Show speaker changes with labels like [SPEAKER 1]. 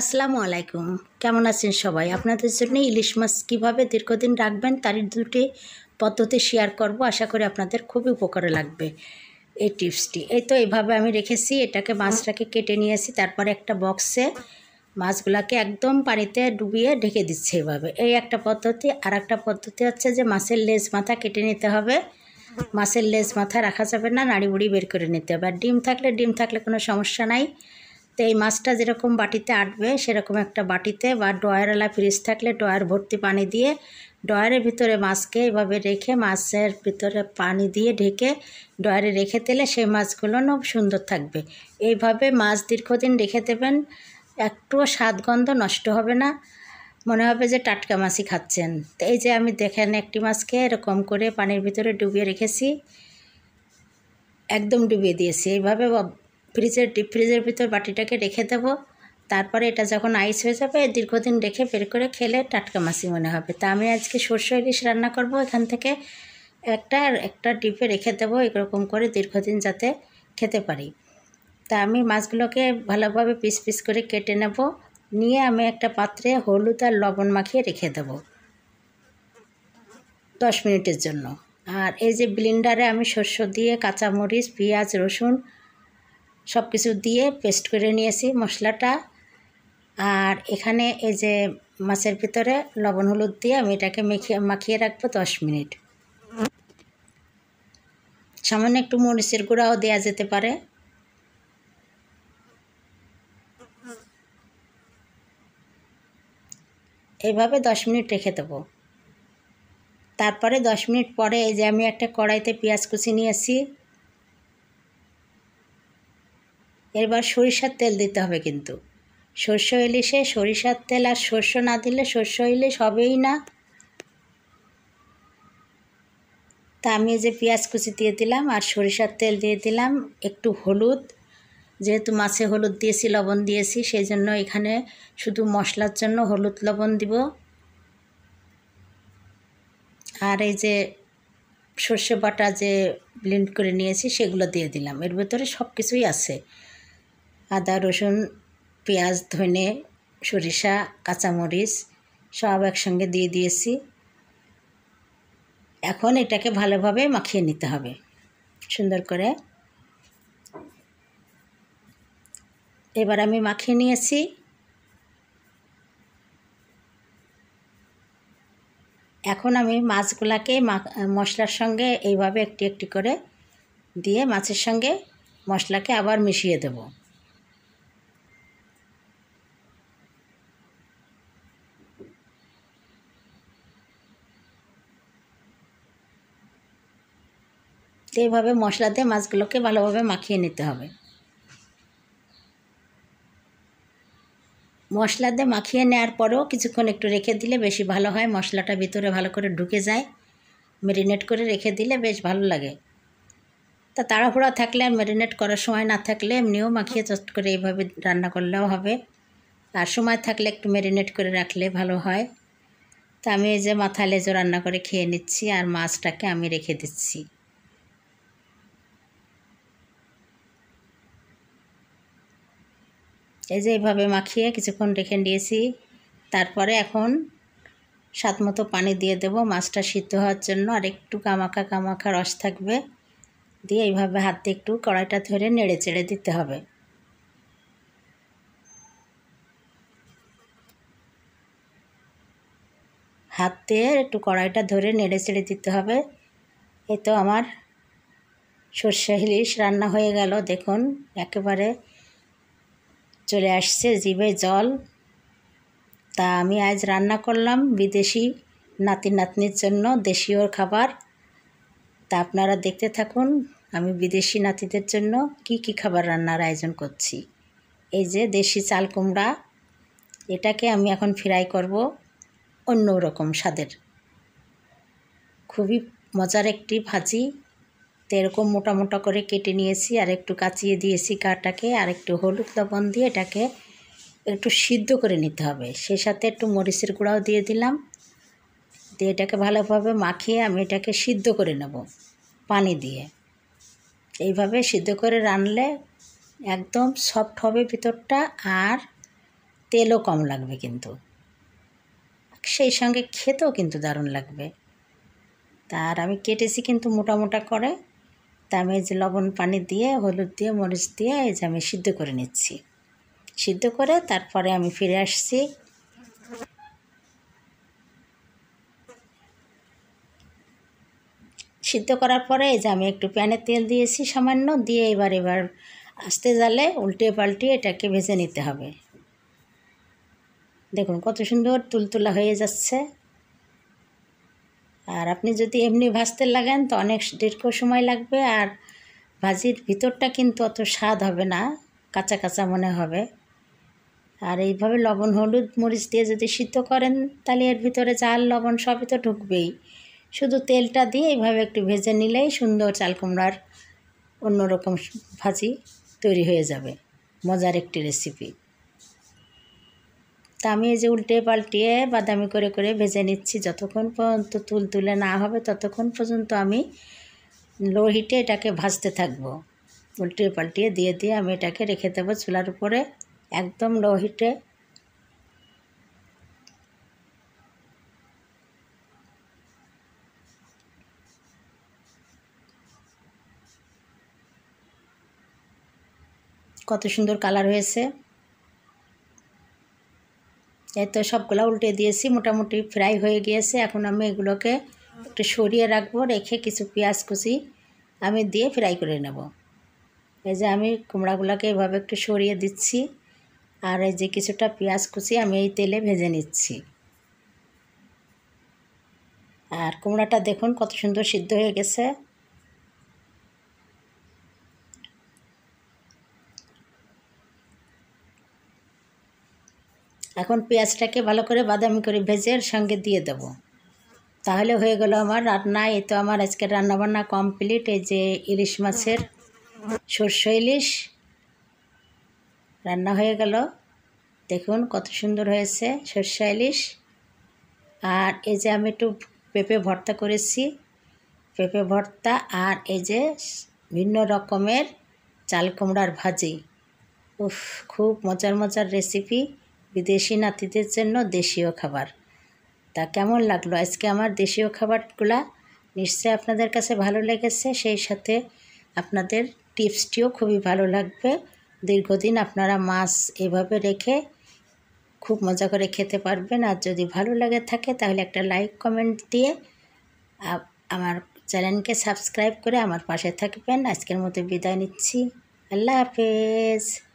[SPEAKER 1] আসসালামু আলাইকুম কেমন আছেন সবাই আপনাদের জন্য ইলিশ মাছ কীভাবে দীর্ঘদিন রাখবেন তারই দুটি পদ্ধতি শেয়ার করব আশা করি আপনাদের খুবই উপকারে লাগবে এই টিপসটি এই তো এইভাবে আমি রেখেছি এটাকে মাছটাকে কেটে নিয়েছি তারপরে একটা বক্সে মাছগুলাকে একদম পানিতে ডুবিয়ে ঢেকে দিচ্ছে এভাবে এই একটা পদ্ধতি আর একটা পদ্ধতি হচ্ছে যে মাছের লেজ মাথা কেটে নিতে হবে মাছের লেজ মাথা রাখা যাবে না নাড়ি বুড়ি বের করে নিতে হবে আর ডিম থাকলে ডিম থাকলে কোনো সমস্যা নাই তো এই মাছটা যেরকম বাটিতে আটবে সেরকম একটা বাটিতে বা ডয়ারওয়ালা ফ্রিজ থাকলে ডয়ার ভর্তি পানি দিয়ে ডয়ারের ভিতরে মাছকে এভাবে রেখে মাছের ভিতরে পানি দিয়ে ঢেকে ডয়ারে রেখে দিলে সেই মাছগুলো খুব সুন্দর থাকবে এইভাবে মাছ দীর্ঘদিন রেখে দেবেন একটুও স্বাদগন্ধ নষ্ট হবে না মনে হবে যে টাটকা মাছই খাচ্ছেন তো এই যে আমি দেখেন একটি মাছকে এরকম করে পানির ভিতরে ডুবিয়ে রেখেছি একদম ডুবিয়ে দিয়েছি এইভাবে ফ্রিজের ডিপ ফ্রিজের ভিতর বাটিটাকে রেখে দেব তারপরে এটা যখন আইস হয়ে যাবে দীর্ঘদিন রেখে বের করে খেলে টাটকা মাছি মনে হবে তা আমি আজকে সর্ষে ইলিশ রান্না করব এখান থেকে একটা একটা ডিপে রেখে দেবো এরকম করে দীর্ঘদিন যাতে খেতে পারি তা আমি মাছগুলোকে ভালোভাবে পিস পিস করে কেটে নেব নিয়ে আমি একটা পাত্রে হলুদ আর লবণ মাখিয়ে রেখে দেব দশ মিনিটের জন্য আর এই যে ব্লিন্ডারে আমি শস্য দিয়ে কাঁচামরিচ পেঁয়াজ রসুন সব কিছু দিয়ে পেস্ট করে নিয়েছি মশলাটা আর এখানে এই যে মাছের ভিতরে লবণ হলুদ দিয়ে আমি এটাকে মেখিয়ে মাখিয়ে রাখবো দশ মিনিট সামান্য একটু মরিচের গুঁড়াও দেওয়া যেতে পারে এভাবে দশ মিনিট রেখে দেবো তারপরে দশ মিনিট পরে এই যে আমি একটা কড়াইতে পেঁয়াজ কুচি নিয়েছি এবার সরিষার তেল দিতে হবে কিন্তু সর্ষ ইলিশে সরিষার তেল আর সর্ষ না দিলে সর্ষ ইলিশ হবেই না তা আমি যে পেঁয়াজ কুচি দিয়ে দিলাম আর সরিষার তেল দিয়ে দিলাম একটু হলুদ যেহেতু মাছে হলুদ দিয়েছি লবণ দিয়েছি সেই জন্য এখানে শুধু মশলার জন্য হলুদ লবণ দিব আর এই যে সর্ষে বাটা যে ব্লেন্ড করে নিয়েছি সেগুলো দিয়ে দিলাম এর ভেতরে সব কিছুই আছে আদা রসুন পেঁয়াজ ধনে সরিষা কাঁচামরিচ সব একসঙ্গে দিয়ে দিয়েছি এখন এটাকে ভালোভাবে মাখিয়ে নিতে হবে সুন্দর করে এবার আমি মাখিয়ে নিয়েছি এখন আমি মাছগুলাকে মশলার সঙ্গে এইভাবে একটি একটি করে দিয়ে মাছের সঙ্গে মশলাকে আবার মিশিয়ে দেবো তো এইভাবে মশলা দিয়ে মাছগুলোকে ভালোভাবে মাখিয়ে নিতে হবে মশলা দিয়ে মাখিয়ে নেওয়ার পরেও কিছুক্ষণ একটু রেখে দিলে বেশি ভালো হয় মশলাটা ভিতরে ভালো করে ঢুকে যায় মেরিনেট করে রেখে দিলে বেশ ভালো লাগে তা তাড়াহুড়া থাকলে আর ম্যারিনেট করার সময় না থাকলে এমনিও মাখিয়ে চট করে এইভাবে রান্না করলেও হবে আর সময় থাকলে একটু ম্যারিনেট করে রাখলে ভালো হয় তা আমি এই যে মাথা লেজো রান্না করে খেয়ে নিচ্ছি আর মাছটাকে আমি রেখে দিচ্ছি এই যে এইভাবে মাখিয়ে কিছুক্ষণ রেখে দিয়েছি তারপরে এখন স্বাদ মতো পানি দিয়ে দেব মাছটা সিদ্ধ হওয়ার জন্য আর একটু কামাখা কামাখা রস থাকবে দিয়ে এইভাবে হাত দিয়ে একটু কড়াইটা ধরে নেড়ে চেড়ে দিতে হবে হাত দিয়ে একটু কড়াইটা ধরে নেড়ে চেড়ে দিতে হবে এ তো আমার সর্ষে ইলিশ রান্না হয়ে গেল দেখুন একেবারে চলে আসছে জিভে জল তা আমি আজ রান্না করলাম বিদেশি নাতি নাতনির জন্য দেশীয় খাবার তা আপনারা দেখতে থাকুন আমি বিদেশি নাতিদের জন্য কি কি খাবার রান্নার আয়োজন করছি এই যে দেশি চাল কুমড়া এটাকে আমি এখন ফ্রাই করব অন্য রকম স্বাদের খুবই মজার একটি ভাজি তো এরকম মোটা মোটা করে কেটে নিয়েছি আর একটু কাচিয়ে দিয়েছি কাটাকে আর একটু হলুদ লবণ দিয়ে এটাকে একটু সিদ্ধ করে নিতে হবে সে সাথে একটু মরিচের গুঁড়াও দিয়ে দিলাম দিয়ে এটাকে ভালোভাবে মাখিয়ে আমি এটাকে সিদ্ধ করে নেব পানি দিয়ে এইভাবে সিদ্ধ করে রানলে একদম সফট হবে ভিতরটা আর তেলও কম লাগবে কিন্তু সেই সঙ্গে খেতেও কিন্তু দারুণ লাগবে তার আমি কেটেছি কিন্তু মোটা মোটা করে তা আমি যে লবণ পানি দিয়ে হলুদ দিয়ে মরিচ দিয়ে এই যে আমি সিদ্ধ করে নিচ্ছি সিদ্ধ করে তারপরে আমি ফিরে আসছি সিদ্ধ করার পরে এই যে আমি একটু প্যানে তেল দিয়েছি সামান্য দিয়ে এবার এবার আস্তে জালে উল্টে পাল্টে এটাকে ভেজে নিতে হবে দেখুন কত সুন্দর তুলতুলা হয়ে যাচ্ছে আর আপনি যদি এমনি ভাজতে লাগান তো অনেক দীর্ঘ সময় লাগবে আর ভাজির ভিতরটা কিন্তু অত স্বাদ হবে না কাঁচা কাঁচা মনে হবে আর এইভাবে লবণ হলুদ মরিচ দিয়ে যদি সিদ্ধ করেন তাহলে এর ভিতরে চাল লবণ সবই তো ঢুকবেই শুধু তেলটা দিয়ে এইভাবে একটু ভেজে নিলেই সুন্দর চাল কুমড়ার অন্যরকম ভাজি তৈরি হয়ে যাবে মজার একটি রেসিপি তা আমি এই যে উল্টে পাল্টিয়ে বাদামি করে করে ভেজে নিচ্ছি যতক্ষণ পর্যন্ত তুল তুলে না হবে ততক্ষণ পর্যন্ত আমি লো হিটে এটাকে ভাজতে থাকবো উল্টে পাল্টিয়ে দিয়ে দিয়ে আমি এটাকে রেখে দেবো চুলার উপরে একদম লো হিটে কত সুন্দর কালার হয়েছে এই তো সবগুলো উল্টে দিয়েছি মোটামুটি ফ্রাই হয়ে গিয়েছে এখন আমি এগুলোকে একটু সরিয়ে রাখবো রেখে কিছু পেঁয়াজ কুচি আমি দিয়ে ফ্রাই করে নেব এই যে আমি কুমড়াগুলোকে এভাবে একটু সরিয়ে দিচ্ছি আর এই যে কিছুটা পেঁয়াজ কুচি আমি এই তেলে ভেজে নিচ্ছি আর কুমড়াটা দেখুন কত সুন্দর সিদ্ধ হয়ে গেছে এখন পেঁয়াজটাকে ভালো করে বাদামি করে ভেজে এর সঙ্গে দিয়ে দেব তাহলে হয়ে গেল আমার রান্না এ তো আমার আজকে রান্নাবান্না কমপ্লিট এই যে ইলিশ মাছের সর্ষ ইলিশ রান্না হয়ে গেল দেখুন কত সুন্দর হয়েছে সর্ষে ইলিশ আর এই যে আমি একটু পেঁপে ভর্তা করেছি পেঁপে ভর্তা আর এই যে ভিন্ন রকমের চাল কুমড়ার ভাজি উফ খুব মজার মজার রেসিপি বিদেশি নাতিদের জন্য দেশীয় খাবার তা কেমন লাগলো আজকে আমার দেশীয় খাবারগুলা নিশ্চয়ই আপনাদের কাছে ভালো লেগেছে সেই সাথে আপনাদের টিপসটিও খুবই ভালো লাগবে দীর্ঘদিন আপনারা মাছ এভাবে রেখে খুব মজা করে খেতে পারবেন আর যদি ভালো লাগে থাকে তাহলে একটা লাইক কমেন্ট দিয়ে আমার চ্যানেলকে সাবস্ক্রাইব করে আমার পাশে থাকবেন আজকের মতো বিদায় নিচ্ছি আল্লাহ হাফেজ